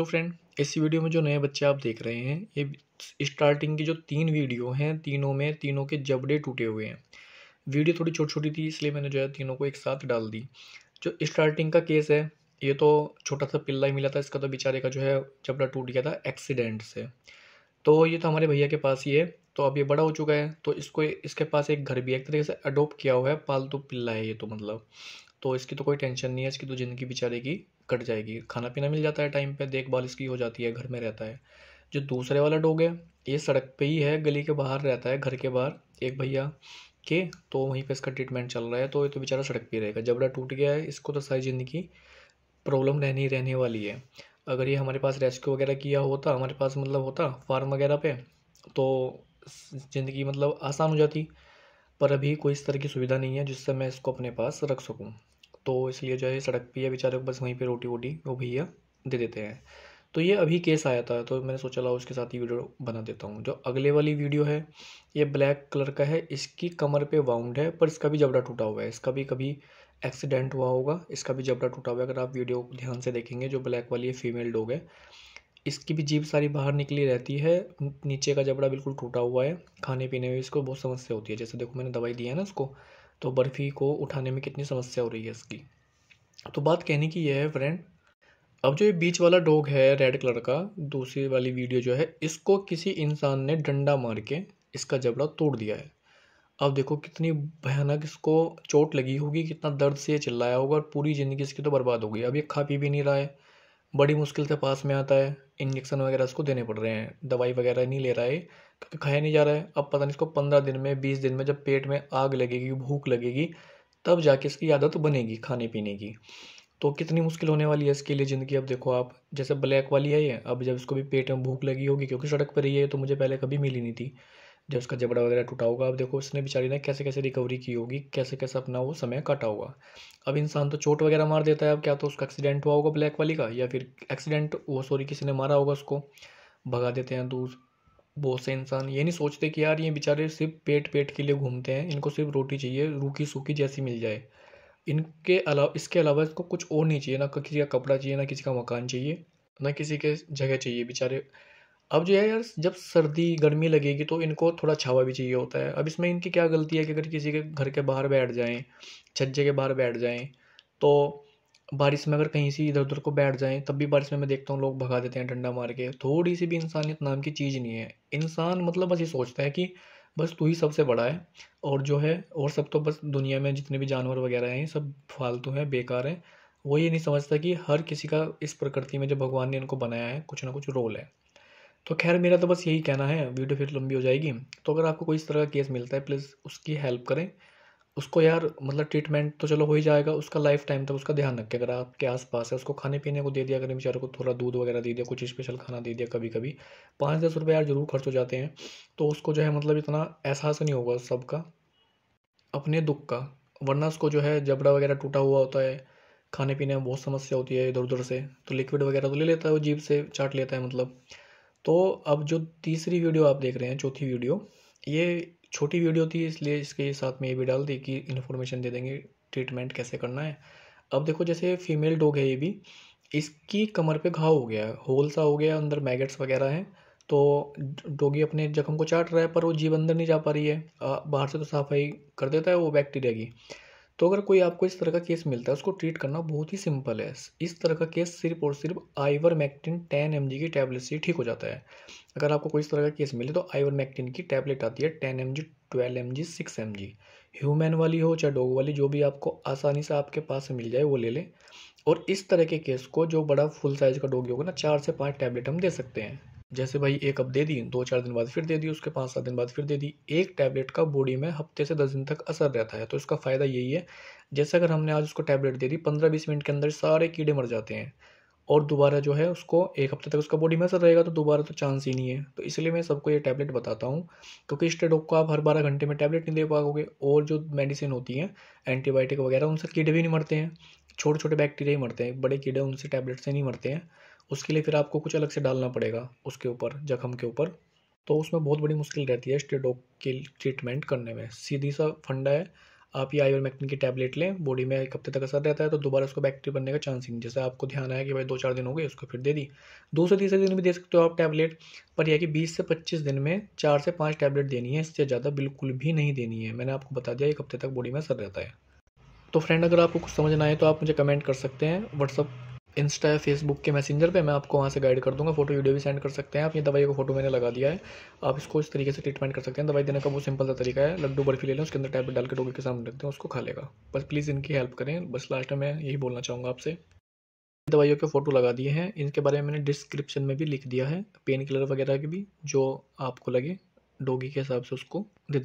तो फ्रेंड इस वीडियो में जो नए बच्चे आप देख रहे हैं ये स्टार्टिंग की जो तीन वीडियो हैं तीनों में तीनों के जबड़े टूटे हुए हैं वीडियो थोड़ी छोटी छोटी थी इसलिए मैंने जो है तीनों को एक साथ डाल दी जो स्टार्टिंग का केस है ये तो छोटा सा पिल्ला ही मिला था इसका तो बेचारे का जो है जबड़ा टूट गया था एक्सीडेंट से तो ये तो हमारे भैया के पास ही है तो अब ये बड़ा हो चुका है तो इसको इसके पास एक घर भी है एक तरीके से अडोप्ट किया हुआ है पालतू तो पिल्ला है ये तो मतलब तो इसकी तो कोई टेंशन नहीं है इसकी तो ज़िंदगी बेचारे की कट जाएगी खाना पीना मिल जाता है टाइम पे देखभाल इसकी हो जाती है घर में रहता है जो दूसरे वाला डॉग है ये सड़क पे ही है गली के बाहर रहता है घर के बाहर एक भैया के तो वहीं पे इसका ट्रीटमेंट चल रहा है तो ये तो बेचारा सड़क पे रहेगा जबड़ा टूट गया है इसको तो सारी ज़िंदगी प्रॉब्लम रहनी रहने वाली है अगर ये हमारे पास रेस्क्यू वगैरह किया होता हमारे पास मतलब होता फार्म वगैरह पे तो ज़िंदगी मतलब आसान हो जाती पर अभी कोई इस तरह की सुविधा नहीं है जिससे मैं इसको अपने पास रख सकूँ तो इसलिए जो है सड़क पर बेचारे बस वहीं पर रोटी वोटी वो भैया दे देते हैं तो ये अभी केस आया था तो मैंने सोचा ला उसके साथ ही वीडियो बना देता हूँ जो अगले वाली वीडियो है ये ब्लैक कलर का है इसकी कमर पे वाउंड है पर इसका भी जबड़ा टूटा हुआ है इसका भी कभी एक्सीडेंट हुआ होगा इसका भी जबड़ा टूटा हुआ है अगर आप वीडियो ध्यान से देखेंगे जो ब्लैक वाली है फीमेल डोग है इसकी भी जीप सारी बाहर निकली रहती है नीचे का जबड़ा बिल्कुल टूटा हुआ है खाने पीने में इसको बहुत समस्या होती है जैसे देखो मैंने दवाई दी है ना उसको तो बर्फ़ी को उठाने में कितनी समस्या हो रही है इसकी तो बात कहने की यह है फ्रेंड अब जो ये बीच वाला डॉग है रेड कलर का दूसरी वाली वीडियो जो है इसको किसी इंसान ने डंडा मार के इसका जबड़ा तोड़ दिया है अब देखो कितनी भयानक इसको चोट लगी होगी कितना दर्द से चिल्लाया होगा और पूरी ज़िंदगी इसकी तो बर्बाद हो गई अब ये खा पी भी नहीं रहा है बड़ी मुश्किल से पास में आता है इंजेक्शन वगैरह उसको देने पड़ रहे हैं दवाई वगैरह नहीं ले रहा है क्योंकि खाया नहीं जा रहा है अब पता नहीं इसको पंद्रह दिन में बीस दिन में जब पेट में आग लगेगी भूख लगेगी तब जाके इसकी आदत बनेगी खाने पीने की तो कितनी मुश्किल होने वाली है इसके लिए ज़िंदगी अब देखो आप जैसे ब्लैक वाली है ये अब जब इसको भी पेट में भूख लगी होगी क्योंकि सड़क पर रही है तो मुझे पहले कभी मिली नहीं थी जब उसका जबड़ा वगैरह टूटा होगा अब देखो उसने बेचारी ने कैसे कैसे रिकवरी की होगी कैसे कैसे अपना वो समय काटा होगा अब इंसान तो चोट वगैरह मार देता है अब क्या तो उसका एक्सीडेंट हुआ होगा ब्लैक वाली का या फिर एक्सीडेंट वो सॉरी किसी ने मारा होगा उसको भगा देते हैं दूर बहुत से इंसान ये नहीं सोचते कि यार ये बेचारे सिर्फ पेट पेट के लिए घूमते हैं इनको सिर्फ रोटी चाहिए रूखी सूखी जैसी मिल जाए इनके अलावा इसके अलावा इसको कुछ और नहीं चाहिए ना किसी का कपड़ा चाहिए ना किसी का मकान चाहिए ना किसी के जगह चाहिए बेचारे अब जो है यार जब सर्दी गर्मी लगेगी तो इनको थोड़ा छावा भी चाहिए होता है अब इसमें इनकी क्या गलती है कि अगर किसी के घर के बाहर बैठ जाएँ छज्जे के बाहर बैठ जाएँ तो बारिश में अगर कहीं से इधर उधर को बैठ जाएँ तब भी बारिश में मैं देखता हूँ लोग भगा देते हैं डंडा मार के थोड़ी सी भी इंसानियत नाम की चीज़ नहीं है इंसान मतलब बस ये सोचता है कि बस तू ही सबसे बड़ा है और जो है और सब तो बस दुनिया में जितने भी जानवर वगैरह हैं सब फालतू हैं बेकार हैं वो ये नहीं समझता कि हर किसी का इस प्रकृति में जो भगवान ने इनको बनाया है कुछ ना कुछ रोल है तो खैर मेरा तो बस यही कहना है वीडियो फिर लंबी हो जाएगी तो अगर आपको कोई इस तरह का केस मिलता है प्लीज़ उसकी हेल्प करें उसको यार मतलब ट्रीटमेंट तो चलो हो ही जाएगा उसका लाइफ टाइम तक उसका ध्यान रखें अगर आपके आस पास है उसको खाने पीने को दे दिया अगर बेचारे को थोड़ा दूध वगैरह दे दिया कुछ स्पेशल खाना दे दिया कभी कभी पाँच दस रुपये यार जरूर खर्च हो जाते हैं तो उसको जो है मतलब इतना एहसास नहीं होगा सबका अपने दुख का वरना उसको जो है जबड़ा वगैरह टूटा हुआ होता है खाने पीने में बहुत समस्या होती है इधर उधर से तो लिक्विड वगैरह तो ले लेता है वो जीप से चाट लेता है मतलब तो अब जो तीसरी वीडियो आप देख रहे हैं चौथी वीडियो ये छोटी वीडियो थी इसलिए इसके साथ में ये भी डाल दी कि इन्फॉर्मेशन दे देंगे ट्रीटमेंट कैसे करना है अब देखो जैसे फीमेल डॉग है ये भी इसकी कमर पे घाव हो गया है होल सा हो गया अंदर मैगेट्स वगैरह हैं तो डोगी अपने जख्म को चाट रहा है पर वो जीव अंदर नहीं जा पा रही है बाहर से तो सफाई कर देता है वो बैक्टीरिया की तो अगर कोई आपको इस तरह का केस मिलता है उसको ट्रीट करना बहुत ही सिंपल है इस तरह का केस सिर्फ और सिर्फ आइवर मैक्टिन टेन एम की टैबलेट से ठीक हो जाता है अगर आपको कोई इस तरह का केस मिले तो आइवर मैक्टिन की टैबलेट आती है ten M G twelve M G six M G human वाली हो चाहे डॉग वाली जो भी आपको आसानी से आपके पास से मिल जाए वो ले लें और इस तरह के केस को जो बड़ा फुल साइज़ का डॉगी होगा ना चार से पाँच टैबलेट हम दे सकते हैं जैसे भाई एक अब दे दी दो चार दिन बाद फिर दे दी उसके पाँच सात दिन बाद फिर दे दी एक टैबलेट का बॉडी में हफ्ते से दस दिन तक असर रहता है तो इसका फ़ायदा यही है जैसे अगर हमने आज उसको टैबलेट दे दी पंद्रह बीस मिनट के अंदर सारे कीड़े मर जाते हैं और दोबारा जो है उसको एक हफ्ते तक उसका बॉडी में असर रहेगा तो दोबारा तो चांस ही नहीं है तो इसलिए मैं सबको ये टैबलेट बताता हूँ क्योंकि स्टेडोक को आप हर बारह घंटे में टैबलेट नहीं दे पाओगे और जो मेडिसिन होती है एंटीबायोटिक वगैरह उनसे कीड़े भी नहीं मरते हैं छोटे छोटे बैक्टीरिया ही मरते हैं बड़े कीड़े उनसे टैबलेट से नहीं मरते हैं उसके लिए फिर आपको कुछ अलग से डालना पड़ेगा उसके ऊपर जख्म के ऊपर तो उसमें बहुत बड़ी मुश्किल रहती है स्टेडोक की ट्रीटमेंट करने में सीधी सा फंडा है आप ये आयोरमैक्टिन की टैबलेट लें बॉडी में एक हफ्ते तक असर रहता है तो दोबारा उसको बैक्टीरिया बनने का चांस ही नहीं जैसे आपको ध्यान आया कि भाई दो चार दिन हो गए उसको फिर दे दी दो से तीसरे दिन भी दे सकते हो आप टैबलेट पर यह कि बीस से पच्चीस दिन में चार से पाँच टैबलेट देनी है इससे ज़्यादा बिल्कुल भी नहीं देनी है मैंने आपको बता दिया एक हफ्ते तक बॉडी में असर रहता है तो फ्रेंड अगर आपको कुछ समझ ना आए तो आप मुझे कमेंट कर सकते हैं व्हाट्सअप इंस्टा या फेसबुक के मैसेंजर पे मैं आपको वहाँ से गाइड कर दूंगा फोटो वीडियो भी सेंड कर सकते हैं आप ये दवाई का फोटो मैंने लगा दिया है आप इसको इस तरीके से ट्रीटमेंट कर सकते हैं दवाई देने का बहुत सिंपल सा तरीका है लड्डू बर्फी ले लें उसके अंदर टैबलेट डाल के डोगे के सामने रखते हैं उसको खा लेगा बस प्लीज़ इनकी हेल्प करें बस लास्ट में मैं यही बोलना चाहूँगा आपसे दवाइयों के फ़ोटो लगा दिए हैं इनके बारे में मैंने डिस्क्रिप्शन में भी लिख दिया है पेन किलर वगैरह के भी जो आपको लगे डोगी के हिसाब से उसको दे